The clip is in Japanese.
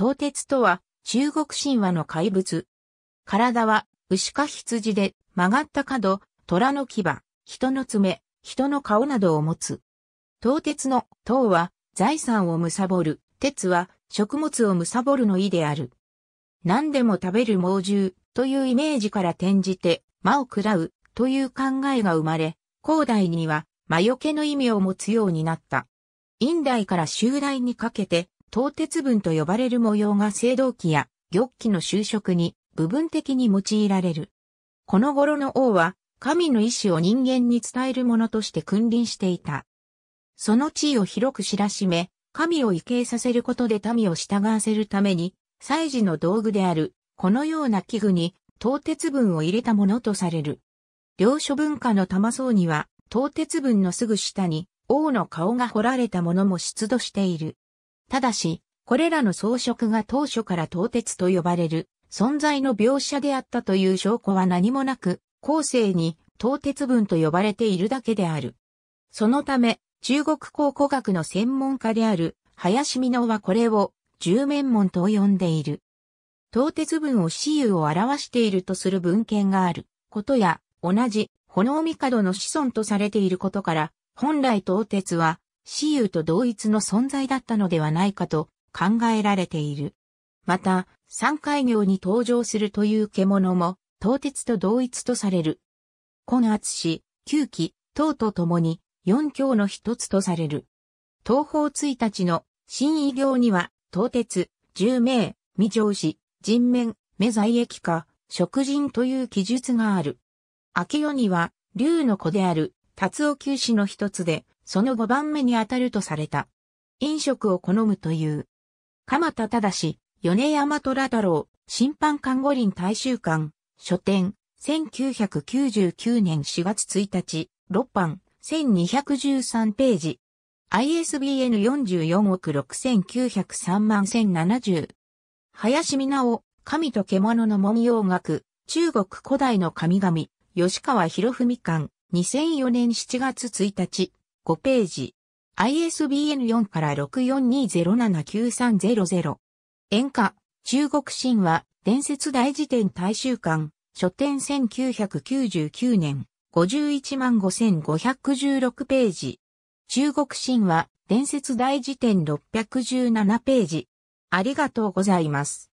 東鉄とは、中国神話の怪物。体は、牛か羊で、曲がった角、虎の牙、人の爪、人の顔などを持つ。東鉄の、唐は、財産を貪る、鉄は、食物を貪るの意である。何でも食べる猛獣というイメージから転じて、魔を喰らうという考えが生まれ、後代には魔除けの意味を持つようになった。院代から襲来にかけて、東鉄文と呼ばれる模様が青銅器や玉器の修飾に部分的に用いられる。この頃の王は、神の意志を人間に伝えるものとして君臨していた。その地位を広く知らしめ、神を畏敬させることで民を従わせるために、祭事の道具である、このような器具に、東鉄文を入れたものとされる。領書文化の玉層には、東鉄文のすぐ下に、王の顔が彫られたものも出土している。ただし、これらの装飾が当初から唐鉄と呼ばれる存在の描写であったという証拠は何もなく、後世に唐鉄文と呼ばれているだけである。そのため、中国考古学の専門家である林美濃はこれを十面門と呼んでいる。唐鉄文を私有を表しているとする文献があることや、同じ炎帝の子孫とされていることから、本来唐鉄は私有と同一の存在だったのではないかと考えられている。また、三海行に登場するという獣も、東鉄と同一とされる。根厚氏、旧期、唐と共に、四教の一つとされる。東方一日の新異行には、東鉄、十名、未上氏、人面、目在役か、食人という記述がある。明世には、竜の子である、達尾九氏の一つで、その5番目に当たるとされた。飲食を好むという。鎌田忠、米山虎太郎、審判看護林大衆館、書店、1999年4月1日、6版、1213ページ。ISBN 44億6903万1070。林美奈神と獣の文様学、中国古代の神々、吉川博文館、2004年7月1日、5ページ。ISBN 4から6420793000。演歌、中国神話、伝説大辞典大衆館、書店1999年、515,516ページ。中国神話、伝説大辞典617ページ。ありがとうございます。